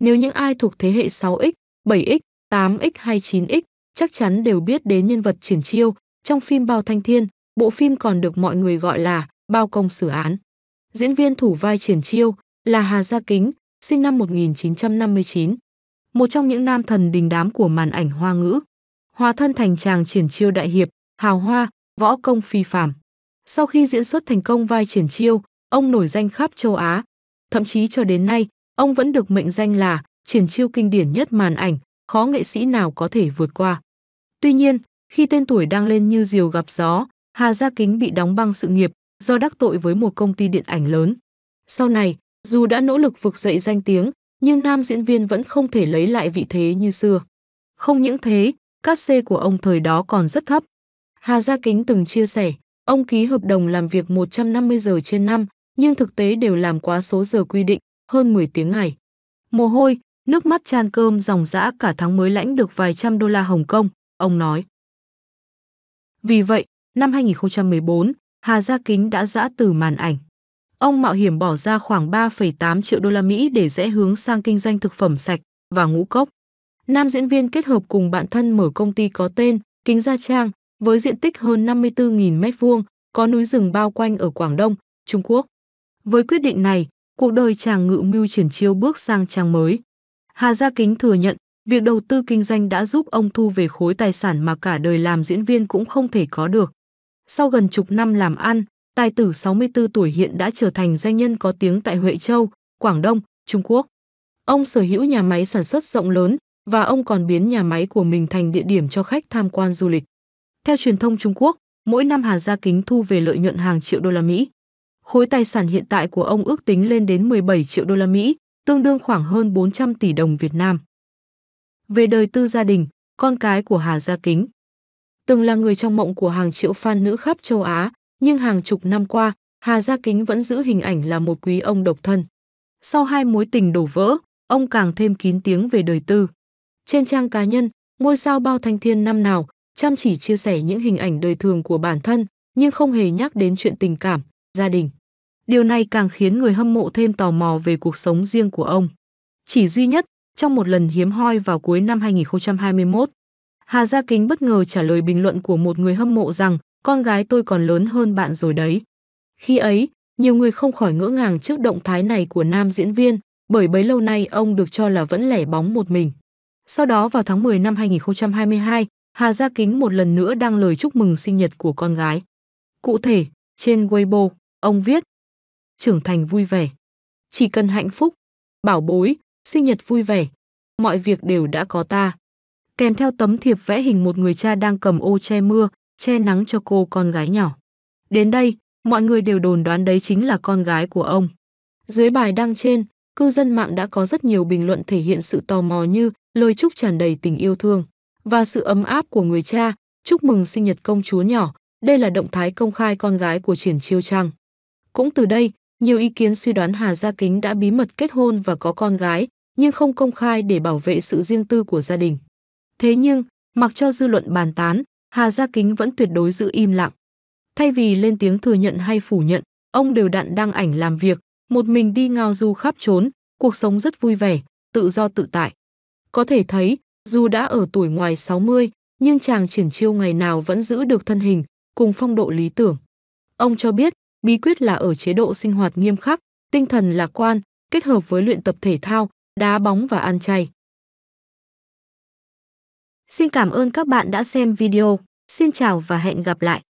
Nếu những ai thuộc thế hệ 6X, 7X, 8X hay 9X chắc chắn đều biết đến nhân vật triển chiêu trong phim Bao Thanh Thiên, bộ phim còn được mọi người gọi là Bao Công Xử Án. Diễn viên thủ vai triển chiêu là Hà Gia Kính, sinh năm 1959, một trong những nam thần đình đám của màn ảnh hoa ngữ. Hòa thân thành chàng triển chiêu đại hiệp, hào hoa, võ công phi phàm. Sau khi diễn xuất thành công vai triển chiêu, ông nổi danh khắp châu Á. Thậm chí cho đến nay, Ông vẫn được mệnh danh là triển chiêu kinh điển nhất màn ảnh, khó nghệ sĩ nào có thể vượt qua. Tuy nhiên, khi tên tuổi đang lên như diều gặp gió, Hà Gia Kính bị đóng băng sự nghiệp do đắc tội với một công ty điện ảnh lớn. Sau này, dù đã nỗ lực vực dậy danh tiếng, nhưng nam diễn viên vẫn không thể lấy lại vị thế như xưa. Không những thế, các C của ông thời đó còn rất thấp. Hà Gia Kính từng chia sẻ, ông ký hợp đồng làm việc 150 giờ trên năm, nhưng thực tế đều làm quá số giờ quy định, hơn 10 tiếng ngày. Mồ hôi, nước mắt chan cơm dòng dã cả tháng mới lãnh được vài trăm đô la Hồng Kông, ông nói. Vì vậy, năm 2014, Hà Gia Kính đã dã từ màn ảnh. Ông mạo hiểm bỏ ra khoảng 3,8 triệu đô la Mỹ để rẽ hướng sang kinh doanh thực phẩm sạch và ngũ cốc. Nam diễn viên kết hợp cùng bạn thân mở công ty có tên Kính Gia Trang với diện tích hơn 54.000 m2, có núi rừng bao quanh ở Quảng Đông, Trung Quốc. Với quyết định này, cuộc đời chàng ngự mưu triển chiêu bước sang trang mới. Hà Gia Kính thừa nhận, việc đầu tư kinh doanh đã giúp ông thu về khối tài sản mà cả đời làm diễn viên cũng không thể có được. Sau gần chục năm làm ăn, tài tử 64 tuổi hiện đã trở thành doanh nhân có tiếng tại Huệ Châu, Quảng Đông, Trung Quốc. Ông sở hữu nhà máy sản xuất rộng lớn và ông còn biến nhà máy của mình thành địa điểm cho khách tham quan du lịch. Theo truyền thông Trung Quốc, mỗi năm Hà Gia Kính thu về lợi nhuận hàng triệu đô la Mỹ. Khối tài sản hiện tại của ông ước tính lên đến 17 triệu đô la Mỹ, tương đương khoảng hơn 400 tỷ đồng Việt Nam. Về đời tư gia đình, con cái của Hà Gia Kính. Từng là người trong mộng của hàng triệu fan nữ khắp châu Á, nhưng hàng chục năm qua, Hà Gia Kính vẫn giữ hình ảnh là một quý ông độc thân. Sau hai mối tình đổ vỡ, ông càng thêm kín tiếng về đời tư. Trên trang cá nhân, ngôi sao bao thanh thiên năm nào chăm chỉ chia sẻ những hình ảnh đời thường của bản thân nhưng không hề nhắc đến chuyện tình cảm, gia đình. Điều này càng khiến người hâm mộ thêm tò mò về cuộc sống riêng của ông. Chỉ duy nhất, trong một lần hiếm hoi vào cuối năm 2021, Hà Gia Kính bất ngờ trả lời bình luận của một người hâm mộ rằng con gái tôi còn lớn hơn bạn rồi đấy. Khi ấy, nhiều người không khỏi ngỡ ngàng trước động thái này của nam diễn viên, bởi bấy lâu nay ông được cho là vẫn lẻ bóng một mình. Sau đó vào tháng 10 năm 2022, Hà Gia Kính một lần nữa đăng lời chúc mừng sinh nhật của con gái. Cụ thể, trên Weibo, ông viết, trưởng thành vui vẻ. Chỉ cần hạnh phúc, bảo bối, sinh nhật vui vẻ, mọi việc đều đã có ta. Kèm theo tấm thiệp vẽ hình một người cha đang cầm ô che mưa, che nắng cho cô con gái nhỏ. Đến đây, mọi người đều đồn đoán đấy chính là con gái của ông. Dưới bài đăng trên, cư dân mạng đã có rất nhiều bình luận thể hiện sự tò mò như lời chúc tràn đầy tình yêu thương và sự ấm áp của người cha, chúc mừng sinh nhật công chúa nhỏ, đây là động thái công khai con gái của Triển Chiêu Trang. Cũng từ đây, nhiều ý kiến suy đoán Hà Gia Kính đã bí mật kết hôn và có con gái, nhưng không công khai để bảo vệ sự riêng tư của gia đình. Thế nhưng, mặc cho dư luận bàn tán, Hà Gia Kính vẫn tuyệt đối giữ im lặng. Thay vì lên tiếng thừa nhận hay phủ nhận, ông đều đặn đăng ảnh làm việc, một mình đi ngao du khắp trốn, cuộc sống rất vui vẻ, tự do tự tại. Có thể thấy, dù đã ở tuổi ngoài 60, nhưng chàng triển chiêu ngày nào vẫn giữ được thân hình, cùng phong độ lý tưởng. Ông cho biết, Bí quyết là ở chế độ sinh hoạt nghiêm khắc, tinh thần lạc quan, kết hợp với luyện tập thể thao, đá bóng và ăn chay. Xin cảm ơn các bạn đã xem video. Xin chào và hẹn gặp lại.